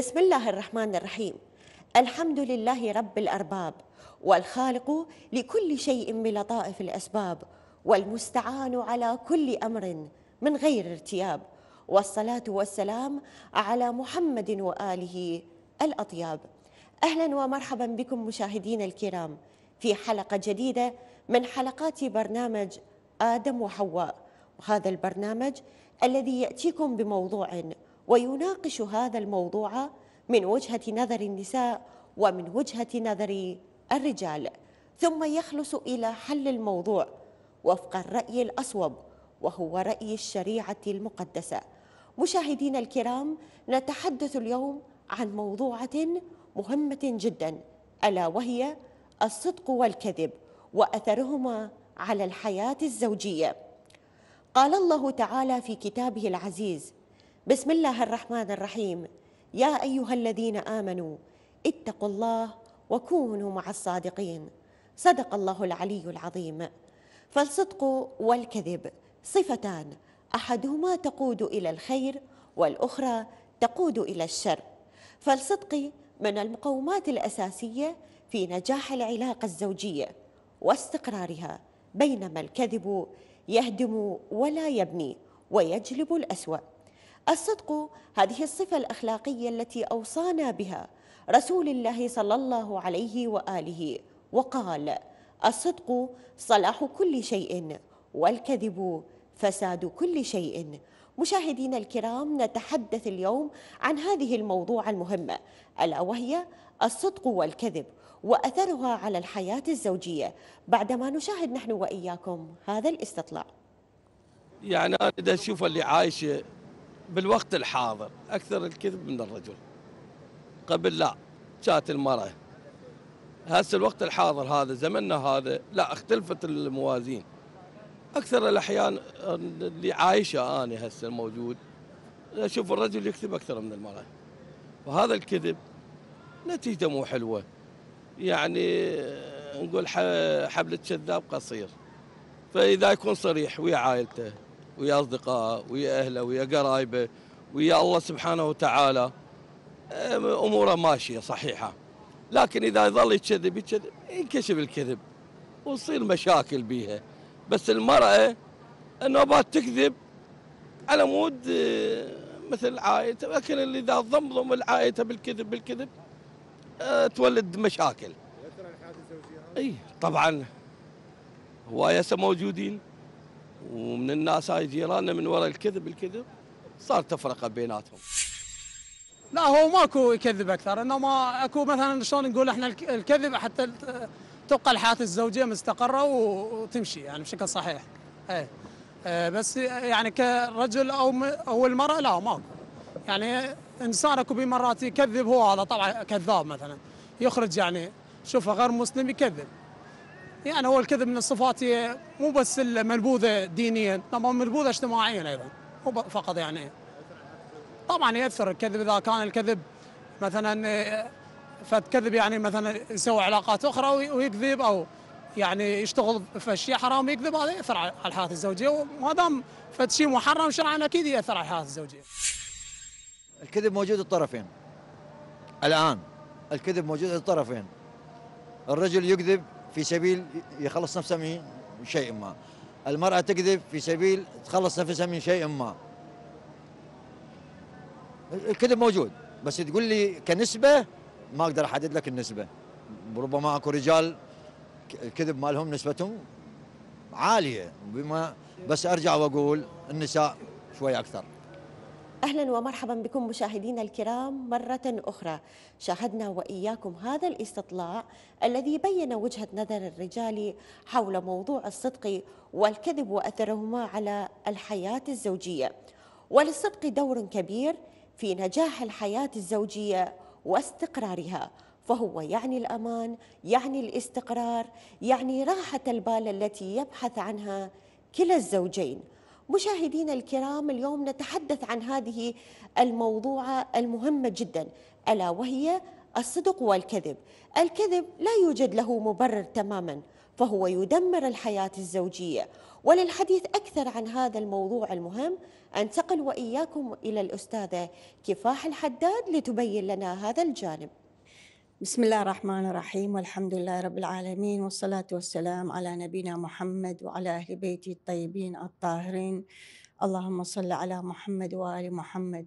بسم الله الرحمن الرحيم الحمد لله رب الأرباب والخالق لكل شيء بلطائف الأسباب والمستعان على كل أمر من غير ارتياب والصلاة والسلام على محمد وآله الأطياب أهلا ومرحبا بكم مشاهدينا الكرام في حلقة جديدة من حلقات برنامج آدم وحواء وهذا البرنامج الذي يأتيكم بموضوع ويناقش هذا الموضوع من وجهة نظر النساء ومن وجهة نظر الرجال ثم يخلص إلى حل الموضوع وفق الرأي الأصوب وهو رأي الشريعة المقدسة مشاهدينا الكرام نتحدث اليوم عن موضوعة مهمة جدا ألا وهي الصدق والكذب وأثرهما على الحياة الزوجية قال الله تعالى في كتابه العزيز بسم الله الرحمن الرحيم يا ايها الذين امنوا اتقوا الله وكونوا مع الصادقين صدق الله العلي العظيم فالصدق والكذب صفتان احدهما تقود الى الخير والاخرى تقود الى الشر فالصدق من المقومات الاساسيه في نجاح العلاقه الزوجيه واستقرارها بينما الكذب يهدم ولا يبني ويجلب الاسوا الصدق هذه الصفة الأخلاقية التي أوصانا بها رسول الله صلى الله عليه وآله وقال الصدق صلاح كل شيء والكذب فساد كل شيء مشاهدينا الكرام نتحدث اليوم عن هذه الموضوع المهمة ألا وهي الصدق والكذب وأثرها على الحياة الزوجية بعدما نشاهد نحن وإياكم هذا الاستطلاع يعني أنا أشوف اللي عايشة بالوقت الحاضر أكثر الكذب من الرجل قبل لا كانت المرأة هسه الوقت الحاضر هذا زمننا هذا لا اختلفت الموازين أكثر الأحيان اللي عايشة أنا هسه الموجود أشوف الرجل يكذب أكثر من المرأة وهذا الكذب نتيجه مو حلوة يعني نقول حبل الكذاب قصير فإذا يكون صريح ويا عائلته ويا أصدقائه ويا أهله ويا قرايبه ويا الله سبحانه وتعالى أموره ماشية صحيحة لكن إذا يظل يكذب يكذب ينكشف الكذب وتصير مشاكل بيها بس المرأة النوبات تكذب على مود مثل عائلته لكن اللي اذا ضمضم العائلته بالكذب بالكذب أه، تولد مشاكل. اي طبعا هواية موجودين ومن الناس هاي جيراننا من وراء الكذب الكذب صار تفرقه بيناتهم لا هو ماكو يكذب اكثر انه ما اكو مثلا شلون نقول احنا الكذب حتى تبقى الحياه الزوجيه مستقره وتمشي يعني بشكل صحيح اي إيه، بس يعني كرجل او او المراه لا ماكو يعني انسان اكو مرات يكذب هو هذا طبعا كذاب مثلا يخرج يعني شوفه غير مسلم يكذب يعني هو الكذب من الصفات مو بس المنبوذه دينيا طبعا منبوذه اجتماعيا ايضا مو فقط يعني طبعا ياثر الكذب اذا كان الكذب مثلا فتكذب يعني مثلا يسوي علاقات اخرى ويكذب او يعني يشتغل في اشياء حرام يكذب هذا ياثر على الحياه الزوجيه وما دام فشيء محرم شرعا اكيد ياثر على الحياه الزوجيه. الكذب موجود الطرفين. الان الكذب موجود الطرفين. الرجل يكذب في سبيل يخلص نفسه من شيء ما المرأة تكذب في سبيل تخلص نفسها من شيء ما الكذب موجود بس تقول لي كنسبة ما أقدر أحدد لك النسبة ربما أكو رجال الكذب مالهم نسبتهم عالية بما بس أرجع وأقول النساء شوي أكثر أهلا ومرحبا بكم مشاهدينا الكرام مرة أخرى شاهدنا وإياكم هذا الاستطلاع الذي بين وجهة نظر الرجال حول موضوع الصدق والكذب وأثرهما على الحياة الزوجية وللصدق دور كبير في نجاح الحياة الزوجية واستقرارها فهو يعني الأمان يعني الاستقرار يعني راحة البال التي يبحث عنها كلا الزوجين مشاهدينا الكرام اليوم نتحدث عن هذه الموضوعة المهمة جدا ألا وهي الصدق والكذب الكذب لا يوجد له مبرر تماما فهو يدمر الحياة الزوجية وللحديث أكثر عن هذا الموضوع المهم أنتقل وإياكم إلى الأستاذة كفاح الحداد لتبين لنا هذا الجانب بسم الله الرحمن الرحيم والحمد لله رب العالمين والصلاة والسلام على نبينا محمد وعلى أهل بيته الطيبين الطاهرين اللهم صل على محمد وآل محمد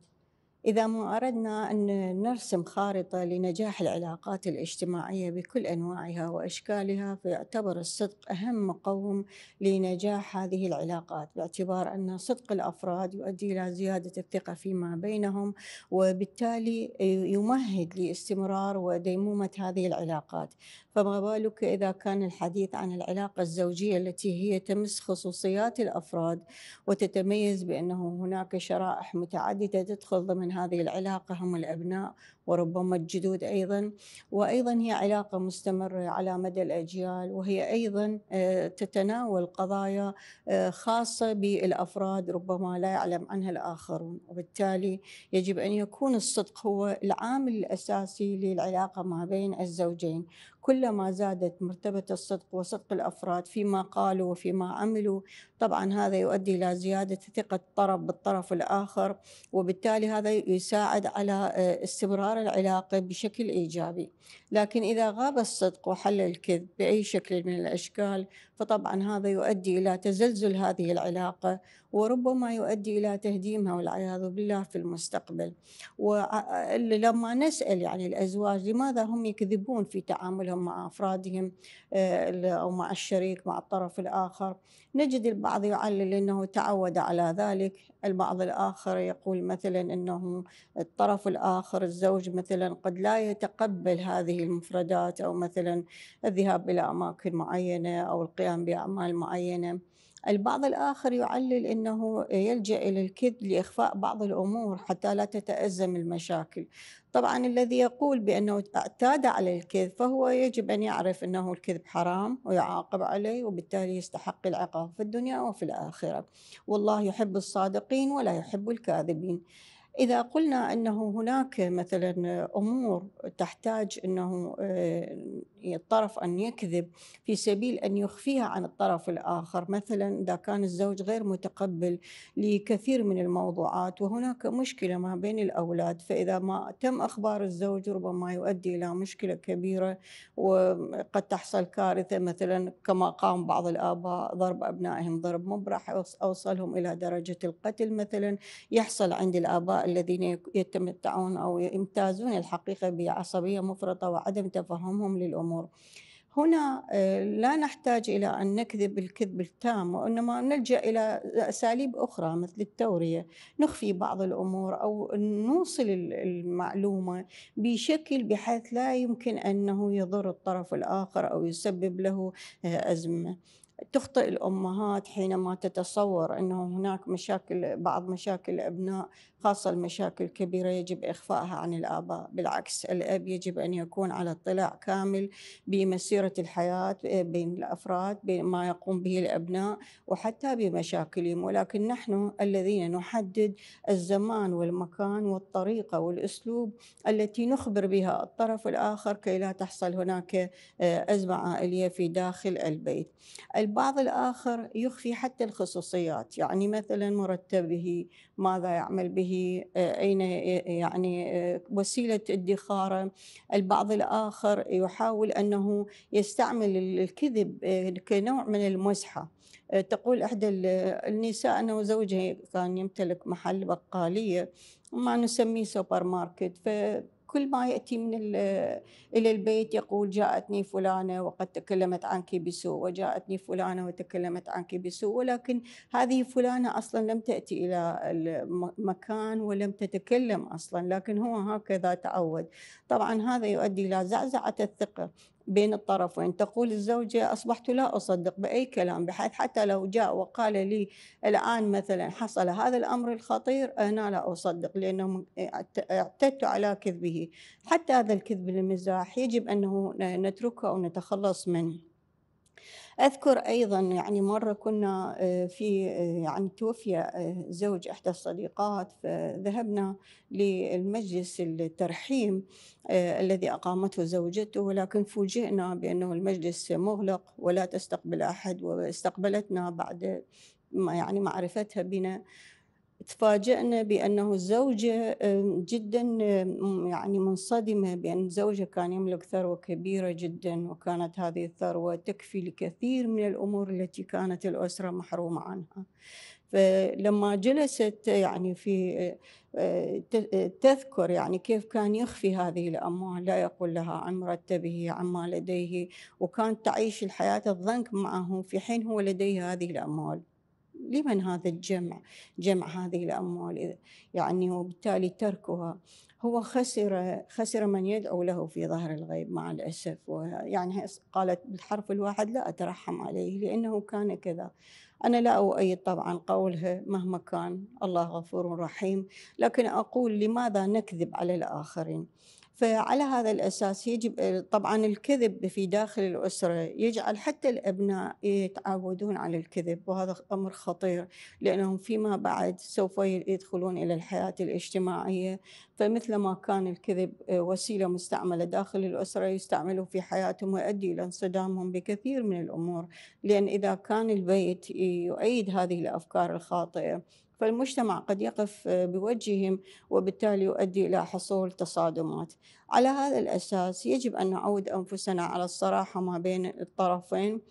إذا ما أردنا أن نرسم خارطة لنجاح العلاقات الاجتماعية بكل أنواعها وأشكالها فيعتبر الصدق أهم مقوم لنجاح هذه العلاقات باعتبار أن صدق الأفراد يؤدي إلى زيادة الثقة فيما بينهم وبالتالي يمهد لاستمرار وديمومة هذه العلاقات فما بالك إذا كان الحديث عن العلاقة الزوجية التي هي تمس خصوصيات الأفراد وتتميز بأنه هناك شرائح متعددة تدخل ضمن هذه العلاقة هم الأبناء وربما الجدود أيضا وأيضا هي علاقة مستمرة على مدى الأجيال وهي أيضا آه، تتناول قضايا آه، خاصة بالأفراد ربما لا يعلم عنها الآخرون وبالتالي يجب أن يكون الصدق هو العامل الأساسي للعلاقة ما بين الزوجين كلما زادت مرتبة الصدق وصدق الأفراد فيما قالوا وفيما عملوا طبعا هذا يؤدي إلى زيادة ثقة الطرف بالطرف الآخر وبالتالي هذا يساعد على آه، استمرار العلاقة بشكل إيجابي لكن إذا غاب الصدق وحل الكذب بأي شكل من الأشكال فطبعا هذا يؤدي إلى تزلزل هذه العلاقة وربما يؤدي إلى تهديمها والعياذ بالله في المستقبل ولما نسأل يعني الأزواج لماذا هم يكذبون في تعاملهم مع أفرادهم آه، أو مع الشريك مع الطرف الآخر نجد البعض يعلل أنه تعود على ذلك البعض الآخر يقول مثلا أنه الطرف الآخر الزوج مثلا قد لا يتقبل هذه المفردات أو مثلا الذهاب إلى أماكن معينة أو القيام القيام باعمال معينه البعض الآخر يعلل أنه يلجأ إلى الكذب لإخفاء بعض الأمور حتى لا تتأزم المشاكل طبعا الذي يقول بأنه اعتاد على الكذب فهو يجب أن يعرف أنه الكذب حرام ويعاقب عليه وبالتالي يستحق العقاب في الدنيا وفي الآخرة والله يحب الصادقين ولا يحب الكاذبين إذا قلنا أنه هناك مثلا أمور تحتاج أنه آه، الطرف أن يكذب في سبيل أن يخفيها عن الطرف الآخر مثلا إذا كان الزوج غير متقبل لكثير من الموضوعات وهناك مشكلة ما بين الأولاد فإذا ما تم أخبار الزوج ربما يؤدي إلى مشكلة كبيرة وقد تحصل كارثة مثلا كما قام بعض الآباء ضرب أبنائهم ضرب مبرح أوصلهم إلى درجة القتل مثلا يحصل عند الآباء الذين يتمتعون أو يمتازون الحقيقة بعصبية مفرطة وعدم تفهمهم للأمور هنا آه، لا نحتاج إلى أن نكذب الكذب التام وإنما نلجأ إلى أساليب أخرى مثل التورية نخفي بعض الأمور أو نوصل المعلومة بشكل بحيث لا يمكن أنه يضر الطرف الآخر أو يسبب له آه، أزمة تخطئ الامهات حينما تتصور انه هناك مشاكل بعض مشاكل الابناء خاصه المشاكل الكبيره يجب اخفائها عن الاباء، بالعكس الاب يجب ان يكون على اطلاع كامل بمسيره الحياه آه، بين الافراد بما يقوم به الابناء وحتى بمشاكلهم، ولكن نحن الذين نحدد الزمان والمكان والطريقه والاسلوب التي نخبر بها الطرف الاخر كي لا تحصل هناك آه، ازمه عائليه في داخل البيت. البعض الآخر يخفي حتى الخصوصيات يعني مثلا مرتبه ماذا يعمل به آه، أين يعني آه، وسيلة ادخاره البعض الآخر يحاول أنه يستعمل الكذب آه، كنوع من المزحة تقول إحدى النساء أنه زوجها كان يمتلك محل بقالية ما نسميه سوبر ماركت ف كل ما ياتي من الى البيت يقول جاءتني فلانه وقد تكلمت عنك بسوء وجاءتني فلانه وتكلمت عنك بسوء ولكن هذه فلانه اصلا لم تاتي الى المكان ولم تتكلم اصلا لكن هو هكذا تعود طبعا هذا يؤدي الى زعزعه الثقه بين الطرفين تقول الزوجة أصبحت لا أصدق بأي كلام بحيث حتى لو جاء وقال لي الآن مثلا حصل هذا الأمر الخطير أنا لا أصدق لأنه اعتدت على كذبه حتى هذا الكذب المزاح يجب أنه نتركه أو نتخلص منه أذكر أيضا يعني مرة كنا آه، في آه، يعني توفي آه، زوج إحدى الصديقات فذهبنا للمجلس الترحيم الذي أقامته زوجته ولكن فوجئنا بأنه المجلس مغلق ولا تستقبل أحد واستقبلتنا بعد يعني معرفتها بنا تفاجئنا بأنه الزوجة جدا يعني منصدمة بأن زوجها كان يملك ثروة كبيرة جدا وكانت هذه الثروة تكفي لكثير من الأمور التي كانت الأسرة محرومة عنها فلما جلست يعني في آه، تذكر يعني كيف كان يخفي هذه الأموال لا يقول لها عن مرتبه عما لديه وكانت تعيش الحياة الضنك معه في حين هو لديه هذه الأموال لمن هذا الجمع جمع هذه الأموال يعني وبالتالي تركها هو خسر خسر من يدعو له في ظهر الغيب مع الأسف ويعني قالت بالحرف الواحد لا أترحم عليه لأنه كان كذا أنا لا أؤيد طبعا قولها مهما كان الله غفور رحيم لكن أقول لماذا نكذب على الآخرين فعلى هذا الأساس يجب طبعا الكذب في داخل الأسرة يجعل حتى الأبناء يتعودون على الكذب وهذا أمر خطير لأنهم فيما بعد سوف يدخلون إلى الحياة الاجتماعية فمثل ما كان الكذب آه، وسيلة مستعملة داخل الأسرة يستعمله في حياتهم ويؤدي إلى انصدامهم بكثير من الأمور لأن إذا كان البيت يؤيد هذه الأفكار الخاطئة فالمجتمع قد يقف آه، بوجههم وبالتالي يؤدي الى حصول تصادمات. على هذا الاساس يجب ان نعود انفسنا على الصراحه ما بين الطرفين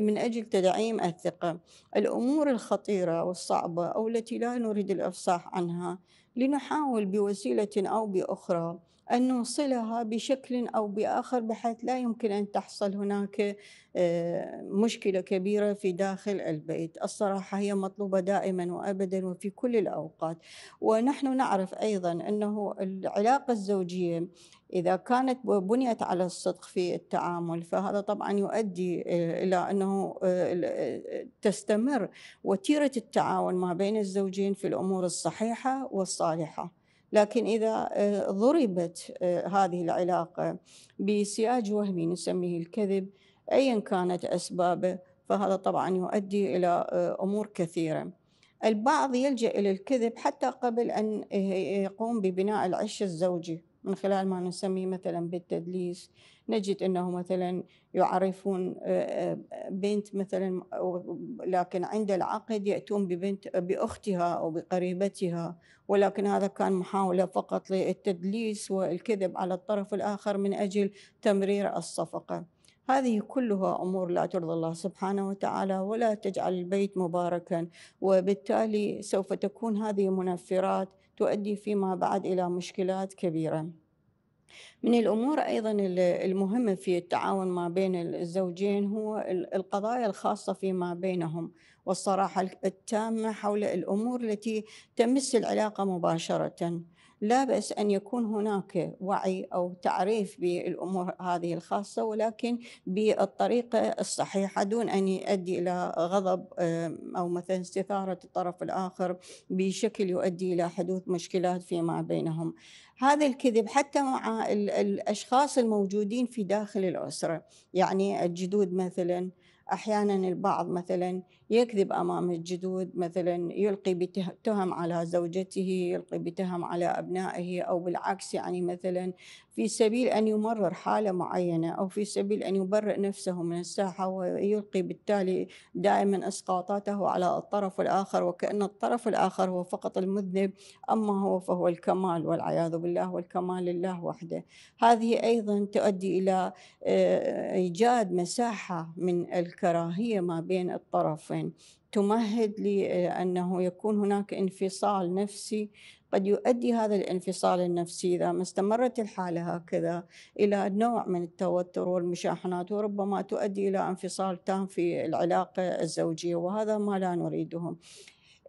من اجل تدعيم الثقه. الامور الخطيره والصعبه او التي لا نريد الافصاح عنها لنحاول بوسيله او باخرى أن نوصلها بشكل أو بآخر بحيث لا يمكن أن تحصل هناك آه، مشكلة كبيرة في داخل البيت الصراحة هي مطلوبة دائما وأبدا وفي كل الأوقات ونحن نعرف أيضا أنه العلاقة الزوجية إذا كانت بنيت على الصدق في التعامل فهذا طبعا يؤدي آه، إلى أنه آه، تستمر وتيرة التعاون ما بين الزوجين في الأمور الصحيحة والصالحة لكن إذا آه، ضربت آه، هذه العلاقة بسياج وهمي نسميه الكذب أيا كانت أسبابه فهذا طبعا يؤدي إلى آه، أمور كثيرة البعض يلجأ إلى الكذب حتى قبل أن يقوم ببناء العش الزوجي من خلال ما نسميه مثلا بالتدليس نجد أنه مثلا يعرفون آه، آه، بنت مثلا لكن عند العقد يأتون ببنت بأختها أو بقريبتها ولكن هذا كان محاولة فقط للتدليس والكذب على الطرف الآخر من أجل تمرير الصفقة هذه كلها امور لا ترضى الله سبحانه وتعالى ولا تجعل البيت مباركا وبالتالي سوف تكون هذه منفرات تؤدي فيما بعد الى مشكلات كبيره من الأمور أيضا المهمة في التعاون ما بين الزوجين هو القضايا الخاصة فيما بينهم والصراحة التامة حول الأمور التي تمس العلاقة مباشرة لا بأس أن يكون هناك وعي أو تعريف بالأمور هذه الخاصة ولكن بالطريقة الصحيحة دون أن يؤدي إلى غضب أو مثلا استثارة الطرف الآخر بشكل يؤدي إلى حدوث مشكلات فيما بينهم هذا الكذب حتى مع الأشخاص الموجودين في داخل الأسرة يعني الجدود مثلا أحيانا البعض مثلا يكذب امام الجدود مثلا يلقي بتهم على زوجته يلقي بتهم على ابنائه او بالعكس يعني مثلا في سبيل ان يمرر حاله معينه او في سبيل ان يبرئ نفسه من الساحه ويلقي بالتالي دائما اسقاطاته على الطرف الاخر وكان الطرف الاخر هو فقط المذنب اما هو فهو الكمال والعياذ بالله والكمال لله وحده هذه ايضا تؤدي الى آه، ايجاد مساحه من الكراهيه ما بين الطرفين تمهد لأنه آه، يكون هناك انفصال نفسي قد يؤدي هذا الانفصال النفسي إذا ما استمرت الحالة هكذا إلى نوع من التوتر والمشاحنات وربما تؤدي إلى انفصال تام في العلاقة الزوجية وهذا ما لا نريده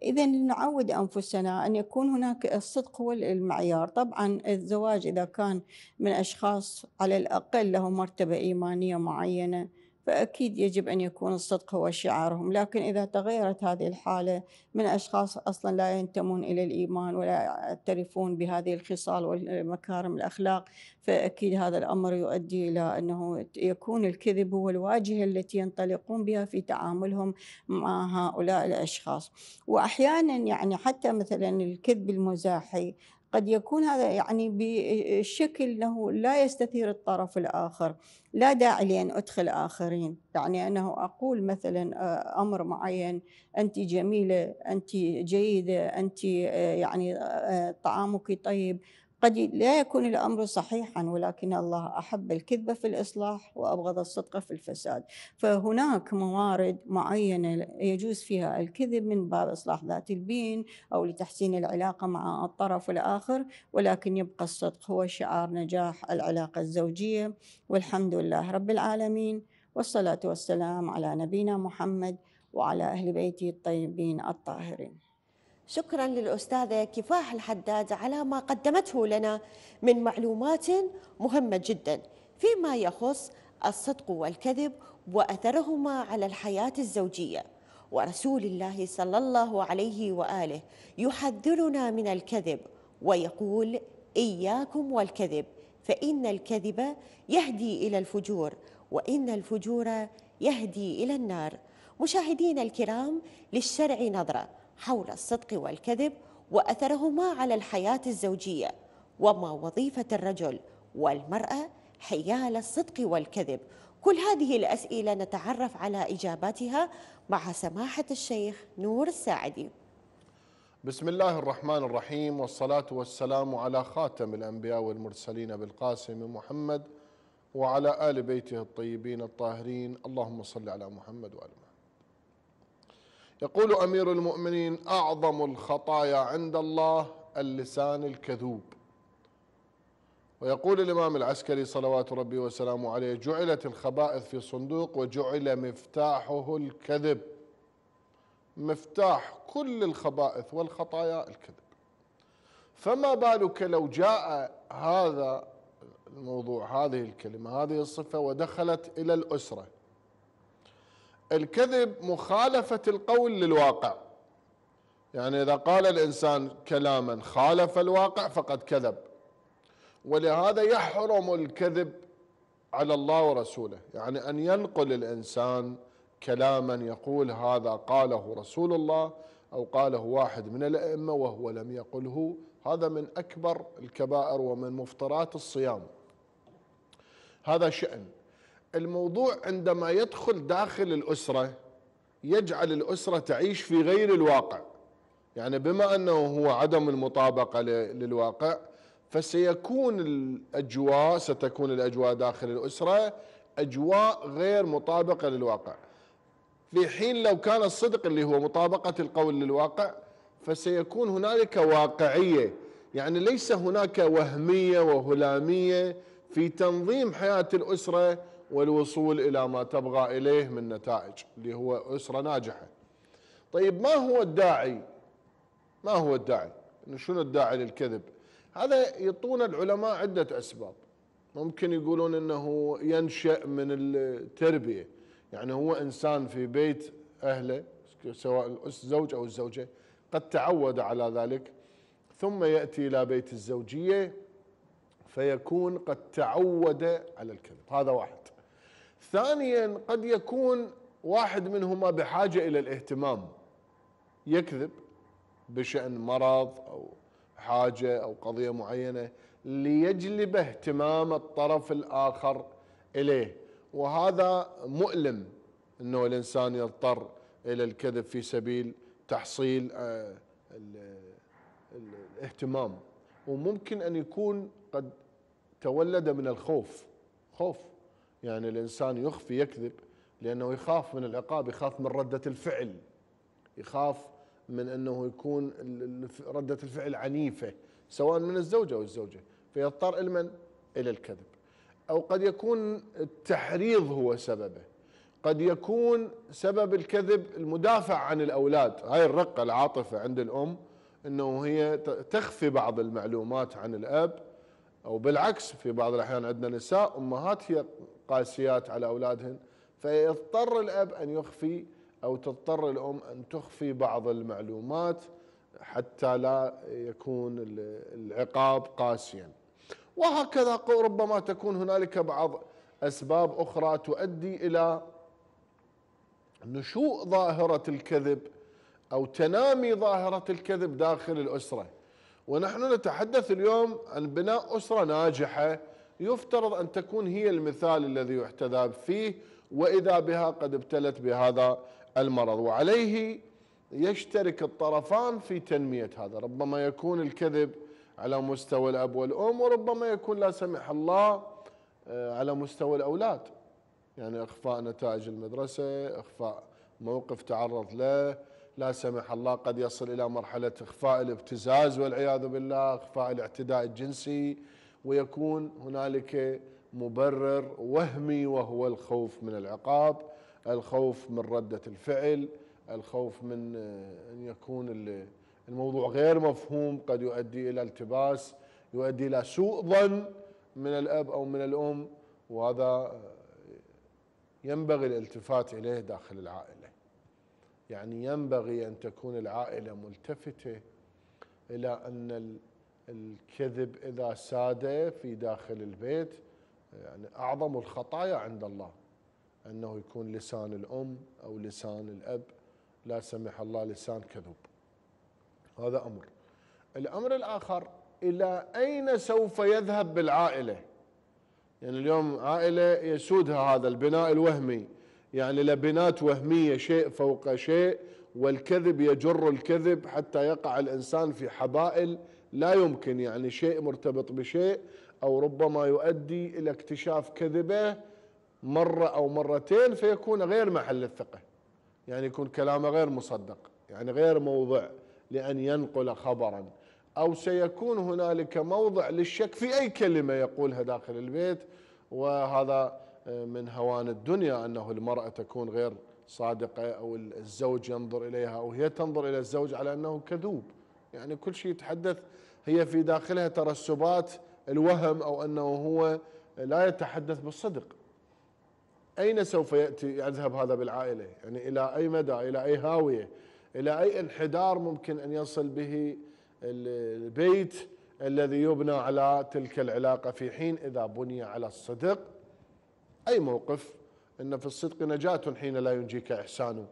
إذا نعود أنفسنا أن يكون هناك الصدق هو المعيار طبعا الزواج إذا كان من أشخاص على الأقل لهم مرتبة إيمانية معينة فأكيد يجب أن يكون الصدق هو شعارهم لكن إذا تغيرت هذه الحالة من أشخاص أصلا لا ينتمون إلى الإيمان ولا يعترفون بهذه الخصال والمكارم الأخلاق فأكيد هذا الأمر يؤدي إلى أنه يكون الكذب هو الواجهة التي ينطلقون بها في تعاملهم مع هؤلاء الأشخاص وأحيانا يعني حتى مثلا الكذب المزاحي قد يكون هذا يعني بشكل أنه لا يستثير الطرف الآخر لا داعي لأن أدخل آخرين يعني أنه أقول مثلا آه، أمر معين أنت جميلة أنت جيدة أنت آه، يعني آه، طعامك طيب قد لا يكون الامر صحيحا ولكن الله احب الكذب في الاصلاح وابغض الصدق في الفساد، فهناك موارد معينه يجوز فيها الكذب من باب اصلاح ذات البين او لتحسين العلاقه مع الطرف الاخر، ولكن يبقى الصدق هو شعار نجاح العلاقه الزوجيه والحمد لله رب العالمين والصلاه والسلام على نبينا محمد وعلى اهل بيته الطيبين الطاهرين. شكرا للأستاذة كفاح الحداد على ما قدمته لنا من معلومات مهمة جدا فيما يخص الصدق والكذب وأثرهما على الحياة الزوجية ورسول الله صلى الله عليه وآله يحذرنا من الكذب ويقول إياكم والكذب فإن الكذب يهدي إلى الفجور وإن الفجور يهدي إلى النار مشاهدينا الكرام للشرع نظره حول الصدق والكذب واثرهما على الحياه الزوجيه وما وظيفه الرجل والمراه حيال الصدق والكذب كل هذه الاسئله نتعرف على اجاباتها مع سماحه الشيخ نور الساعدي بسم الله الرحمن الرحيم والصلاه والسلام على خاتم الانبياء والمرسلين بالقاسم محمد وعلى ال بيته الطيبين الطاهرين اللهم صل على محمد وال محمد يقول امير المؤمنين اعظم الخطايا عند الله اللسان الكذوب ويقول الامام العسكري صلوات ربي وسلامه عليه جعلت الخبائث في صندوق وجعل مفتاحه الكذب مفتاح كل الخبائث والخطايا الكذب فما بالك لو جاء هذا الموضوع هذه الكلمه هذه الصفه ودخلت الى الاسره الكذب مخالفة القول للواقع يعني إذا قال الإنسان كلاما خالف الواقع فقد كذب ولهذا يحرم الكذب على الله ورسوله يعني أن ينقل الإنسان كلاما يقول هذا قاله رسول الله أو قاله واحد من الأئمة وهو لم يقله هذا من أكبر الكبائر ومن مفطرات الصيام هذا شأن الموضوع عندما يدخل داخل الأسرة يجعل الأسرة تعيش في غير الواقع يعني بما أنه هو عدم المطابقة للواقع فسيكون الأجواء ستكون الأجواء داخل الأسرة أجواء غير مطابقة للواقع في حين لو كان الصدق اللي هو مطابقة القول للواقع فسيكون هنالك واقعية يعني ليس هناك وهمية وهلامية في تنظيم حياة الأسرة والوصول إلى ما تبغى إليه من نتائج اللي هو أسرة ناجحة طيب ما هو الداعي ما هو الداعي شنو الداعي للكذب هذا يعطونا العلماء عدة أسباب ممكن يقولون أنه ينشأ من التربية يعني هو إنسان في بيت أهله سواء الزوج أو الزوجة قد تعود على ذلك ثم يأتي إلى بيت الزوجية فيكون قد تعود على الكذب هذا واحد ثانيا قد يكون واحد منهما بحاجة إلى الاهتمام يكذب بشأن مرض أو حاجة أو قضية معينة ليجلب اهتمام الطرف الآخر إليه وهذا مؤلم أنه الإنسان يضطر إلى الكذب في سبيل تحصيل آه، الاهتمام وممكن أن يكون قد تولد من الخوف خوف يعني الإنسان يخفي يكذب لأنه يخاف من العقاب يخاف من ردة الفعل يخاف من أنه يكون ردة الفعل عنيفة سواء من الزوجة أو الزوجة فيضطر لمن؟ إلى الكذب أو قد يكون التحريض هو سببه قد يكون سبب الكذب المدافع عن الأولاد هاي الرقة العاطفة عند الأم أنه هي تخفي بعض المعلومات عن الأب أو بالعكس في بعض الأحيان عندنا نساء أمهات هي قاسيات على أولادهن فيضطر الأب أن يخفي أو تضطر الأم أن تخفي بعض المعلومات حتى لا يكون العقاب قاسيا وهكذا ربما تكون هنالك بعض أسباب أخرى تؤدي إلى نشوء ظاهرة الكذب أو تنامي ظاهرة الكذب داخل الأسرة ونحن نتحدث اليوم عن بناء أسرة ناجحة يفترض أن تكون هي المثال الذي يحتذى فيه وإذا بها قد ابتلت بهذا المرض وعليه يشترك الطرفان في تنمية هذا ربما يكون الكذب على مستوى الأب والأم وربما يكون لا سمح الله آه، على مستوى الأولاد يعني إخفاء نتائج المدرسة إخفاء موقف تعرض له لا سمح الله قد يصل إلى مرحلة إخفاء الابتزاز والعياذ بالله إخفاء الاعتداء الجنسي ويكون هنالك مبرر وهمي وهو الخوف من العقاب الخوف من ردة الفعل الخوف من آه، أن يكون الموضوع غير مفهوم قد يؤدي إلى التباس يؤدي إلى سوء ظن من الأب أو من الأم وهذا آه، ينبغي الالتفات إليه داخل العائلة يعني ينبغي أن تكون العائلة ملتفتة إلى أن الكذب إذا ساد في داخل البيت يعني أعظم الخطايا عند الله أنه يكون لسان الأم أو لسان الأب لا سمح الله لسان كذب هذا أمر الأمر الآخر إلى أين سوف يذهب بالعائلة يعني اليوم عائلة يسودها هذا البناء الوهمي يعني لبنات وهمية شيء فوق شيء والكذب يجر الكذب حتى يقع الإنسان في حبائل لا يمكن يعني شيء مرتبط بشيء او ربما يؤدي الى اكتشاف كذبه مره او مرتين فيكون غير محل الثقه يعني يكون كلامه غير مصدق يعني غير موضع لان ينقل خبرا او سيكون هنالك موضع للشك في اي كلمه يقولها داخل البيت وهذا آه، من هوان الدنيا انه المراه تكون غير صادقه او الزوج ينظر اليها او هي تنظر الى الزوج على انه كذوب يعني كل شيء يتحدث هي في داخلها ترسبات الوهم أو أنه هو لا يتحدث بالصدق أين سوف يأتي يذهب هذا بالعائلة يعني إلى أي مدى إلى أي هاوية إلى أي انحدار ممكن أن يصل به البيت الذي يبنى على تلك العلاقة في حين إذا بني على الصدق أي موقف إن في الصدق نجاة حين لا ينجيك إحسانه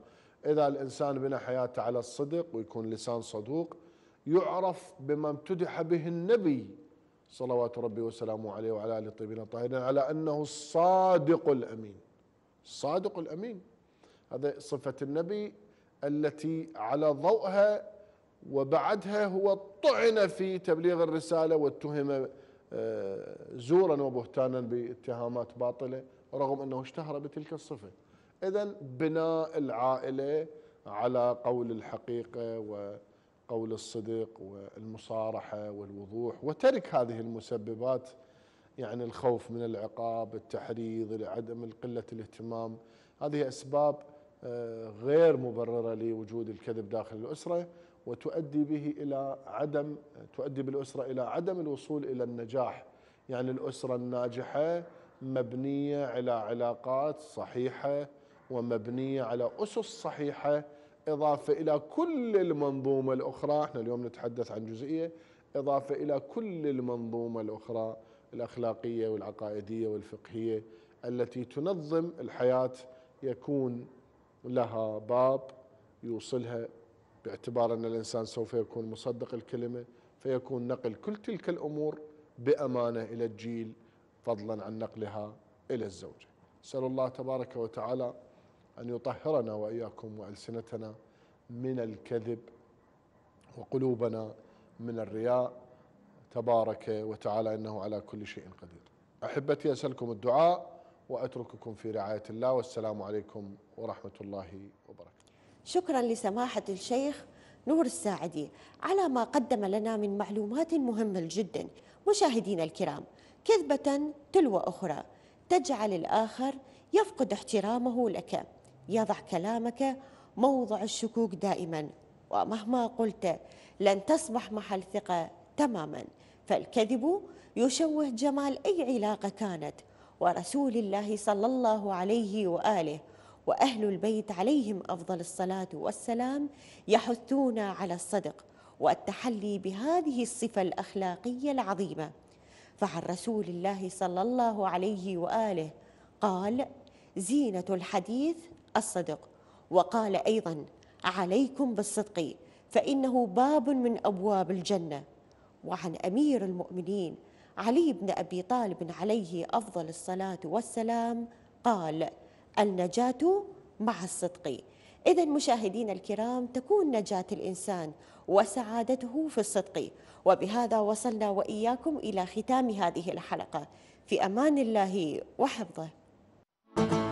إذا الإنسان بنى حياته على الصدق ويكون لسان صدوق يعرف بما امتدح به النبي صلوات ربي وسلامه عليه وعلى اله الطيبين الطاهرين على انه الصادق الامين الصادق الامين هذا صفه النبي التي على ضوئها وبعدها هو طعن في تبليغ الرساله واتهم آه، زورا وبهتانا باتهامات باطله رغم انه اشتهر بتلك الصفه اذا بناء العائله على قول الحقيقه و قول الصدق والمصارحة والوضوح وترك هذه المسببات يعني الخوف من العقاب التحريض عدم قلة الاهتمام هذه أسباب آه، غير مبررة لوجود الكذب داخل الأسرة وتؤدي به إلى عدم تؤدي بالأسرة إلى عدم الوصول إلى النجاح يعني الأسرة الناجحة مبنية على علاقات صحيحة ومبنية على أسس صحيحة إضافة إلى كل المنظومة الأخرى احنا اليوم نتحدث عن جزئية إضافة إلى كل المنظومة الأخرى الأخلاقية والعقائدية والفقهية التي تنظم الحياة يكون لها باب يوصلها باعتبار أن الإنسان سوف يكون مصدق الكلمة فيكون نقل كل تلك الأمور بأمانة إلى الجيل فضلا عن نقلها إلى الزوجة نسأل الله تبارك وتعالى أن يطهرنا وإياكم وألسنتنا من الكذب وقلوبنا من الرياء تبارك وتعالى إنه على كل شيء قدير أحبتي أسألكم الدعاء وأترككم في رعاية الله والسلام عليكم ورحمة الله وبركاته شكرا لسماحة الشيخ نور الساعدي على ما قدم لنا من معلومات مهمة جدا مشاهدينا الكرام كذبة تلو أخرى تجعل الآخر يفقد احترامه لك يضع كلامك موضع الشكوك دائما ومهما قلت لن تصبح محل ثقة تماما فالكذب يشوه جمال أي علاقة كانت ورسول الله صلى الله عليه وآله وأهل البيت عليهم أفضل الصلاة والسلام يحثون على الصدق والتحلي بهذه الصفة الأخلاقية العظيمة فعن رسول الله صلى الله عليه وآله قال زينة الحديث الصدق وقال أيضا عليكم بالصدق فإنه باب من أبواب الجنة وعن أمير المؤمنين علي بن أبي طالب عليه أفضل الصلاة والسلام قال النجاة مع الصدق إذا مشاهدينا الكرام تكون نجاة الإنسان وسعادته في الصدق وبهذا وصلنا وإياكم إلى ختام هذه الحلقة في أمان الله وحفظه